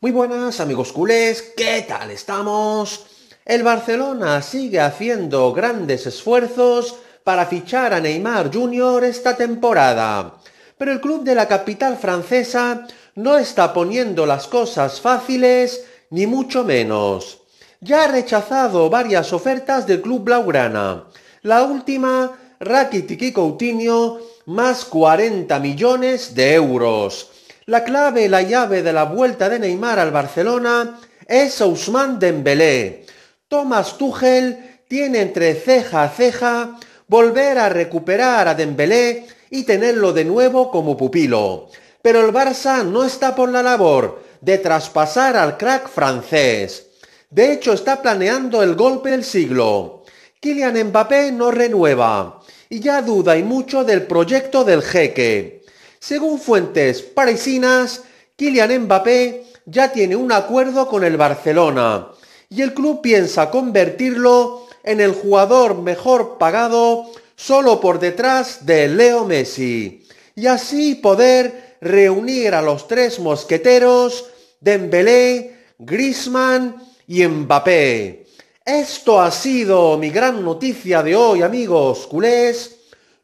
Muy buenas amigos culés, ¿qué tal estamos? El Barcelona sigue haciendo grandes esfuerzos para fichar a Neymar Jr. esta temporada, pero el club de la capital francesa no está poniendo las cosas fáciles ni mucho menos. Ya ha rechazado varias ofertas del club blaugrana. La última, Rakitic y Coutinho, más 40 millones de euros la clave, la llave de la vuelta de Neymar al Barcelona es Ousmane Dembélé. Thomas Tuchel tiene entre ceja a ceja volver a recuperar a Dembélé y tenerlo de nuevo como pupilo. Pero el Barça no está por la labor de traspasar al crack francés. De hecho, está planeando el golpe del siglo. Kylian Mbappé no renueva y ya duda y mucho del proyecto del jeque. Según fuentes parisinas, Kylian Mbappé ya tiene un acuerdo con el Barcelona y el club piensa convertirlo en el jugador mejor pagado solo por detrás de Leo Messi y así poder reunir a los tres mosqueteros Dembélé, Griezmann y Mbappé. Esto ha sido mi gran noticia de hoy, amigos culés.